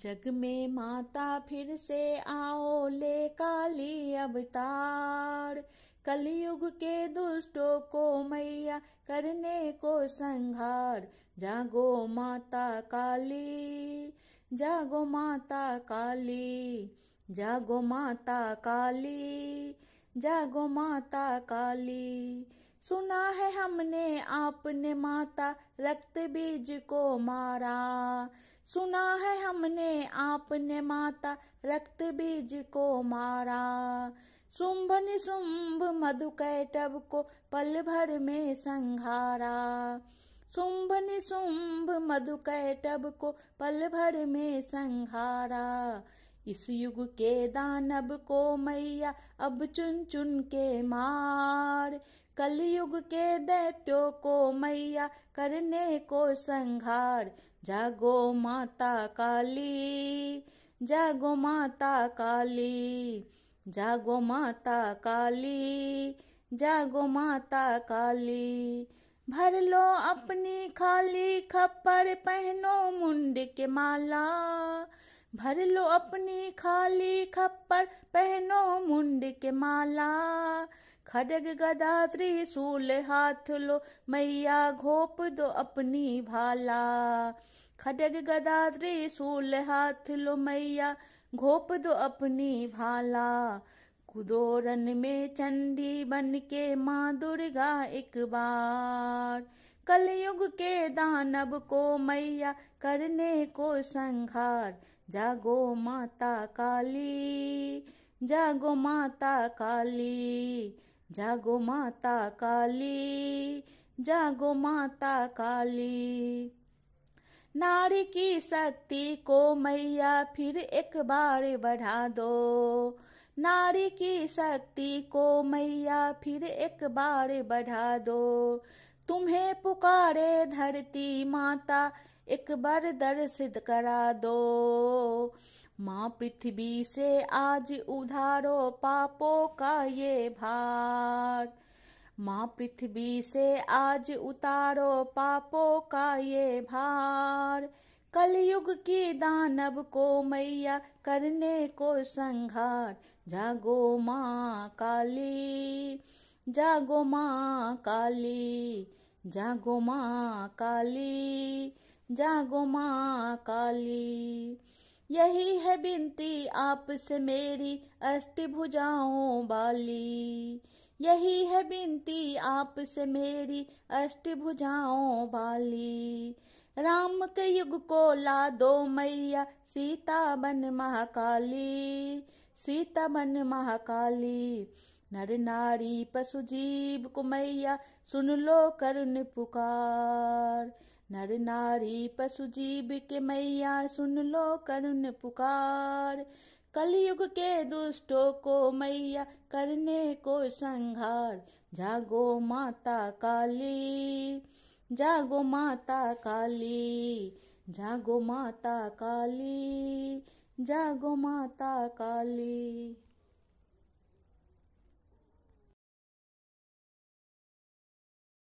जग में माता फिर से आओ ले काली अवतार कलयुग के दुष्टों को मैया करने को संहार जागो माता काली जागो माता काली जागो माता काली जागो माता काली सुना है हमने आपने माता रक्त बीज को मारा सुना है हमने आपने माता रक्त बीज को मारा शुंभ निशुंभ कैटब को पल भर में संघारा शुंभ निशुंभ कैटब को पल भर में संघारा इस युग के दानब को मैया अब चुन चुन के मार कलयुग के दैत्यो को मैया करने को संहार जागो माता काली जागो माता काली जागो माता काली जागो माता काली भर लो अपनी खाली खप्पर पहनो मुंड के माला भर लो अपनी खाली खप्पर पहनो मुंड के माला खडग गदा त्रिशूल हाथ लो मैया घोप दो अपनी भाला खडग गदा त्रिशूल हाथ लो मैया घोप दो अपनी भाला कुदोरन में चंडी बन के माँ दुर्गा एक बार कलयुग के दानव को मैया करने को संहार जागो माता काली जागो माता काली जागो माता काली जागो माता काली नारी की शक्ति को मैया फिर एक बार बढ़ा दो नारी की शक्ति को मैया फिर एक बार बढ़ा दो तुम्हें पुकारे धरती माता एक बार दर्शित करा दो माँ पृथ्वी से आज उधारो पापों का ये भार माँ पृथ्वी से आज उतारो पापों का ये भार कलयुग की दानव को मैया करने को संहार जागो माँ काली जागो माँ काली जागो माँ काली जागो माँ काली यही है बिनती आपसे मेरी अष्ट भुजाओं बाली यही है बिनती आपसे मेरी अष्ट भुजाओं बाली राम के युग को ला दो मैया सीता बन महाकाली सीता बन महाकाली नर नारी पशु जीव को मैया सुन लो करुण पुकार नर नारी पशु जीव के मैया सुन लो करुण पुकार कलयुग के दुष्टों को मैया करने को संहार जागो माता काली जागो माता काली जागो माता काली जागो माता काली